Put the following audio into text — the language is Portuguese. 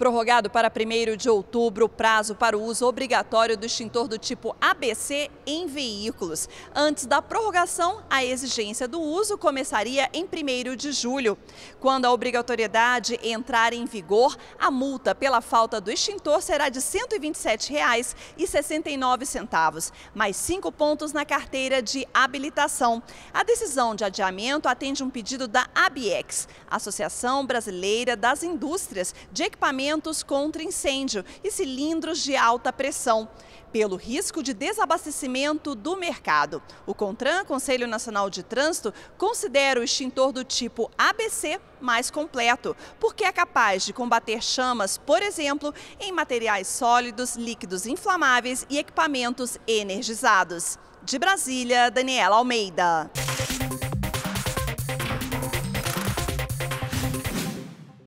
prorrogado para 1 de outubro o prazo para o uso obrigatório do extintor do tipo ABC em veículos. Antes da prorrogação, a exigência do uso começaria em 1 de julho. Quando a obrigatoriedade entrar em vigor, a multa pela falta do extintor será de R$ 127,69, mais cinco pontos na carteira de habilitação. A decisão de adiamento atende um pedido da ABEX, Associação Brasileira das Indústrias de Equipamentos equipamentos contra incêndio e cilindros de alta pressão, pelo risco de desabastecimento do mercado. O CONTRAN, Conselho Nacional de Trânsito, considera o extintor do tipo ABC mais completo, porque é capaz de combater chamas, por exemplo, em materiais sólidos, líquidos inflamáveis e equipamentos energizados. De Brasília, Daniela Almeida.